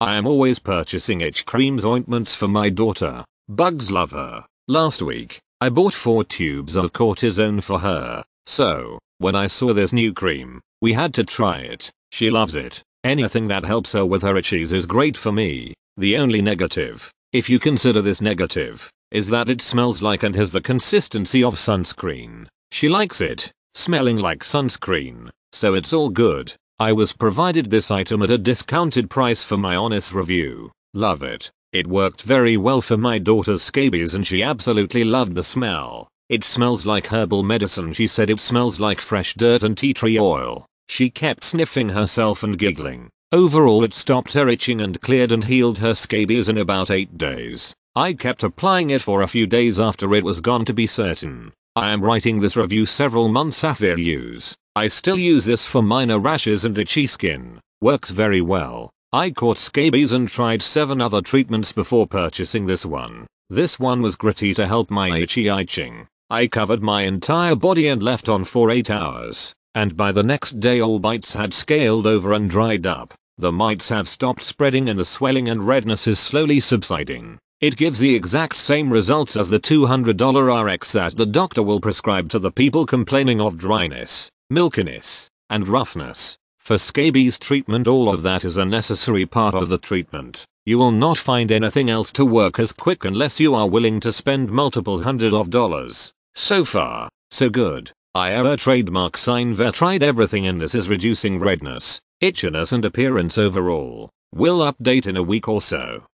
I am always purchasing itch creams ointments for my daughter, Bugs love her. Last week, I bought four tubes of cortisone for her, so, when I saw this new cream, we had to try it. She loves it. Anything that helps her with her itches is great for me. The only negative, if you consider this negative, is that it smells like and has the consistency of sunscreen. She likes it, smelling like sunscreen, so it's all good. I was provided this item at a discounted price for my honest review. Love it. It worked very well for my daughter's scabies and she absolutely loved the smell. It smells like herbal medicine she said it smells like fresh dirt and tea tree oil. She kept sniffing herself and giggling. Overall it stopped her itching and cleared and healed her scabies in about 8 days. I kept applying it for a few days after it was gone to be certain. I am writing this review several months after use. I still use this for minor rashes and itchy skin. Works very well. I caught scabies and tried 7 other treatments before purchasing this one. This one was gritty to help my itchy itching. I covered my entire body and left on for 8 hours, and by the next day all bites had scaled over and dried up. The mites have stopped spreading and the swelling and redness is slowly subsiding. It gives the exact same results as the $200 RX that the doctor will prescribe to the people complaining of dryness, milkiness, and roughness. For scabies treatment all of that is a necessary part of the treatment. You will not find anything else to work as quick unless you are willing to spend multiple hundred of dollars. So far, so good. IRA trademark sign Ver tried everything and this is reducing redness, itchiness and appearance overall. We'll update in a week or so.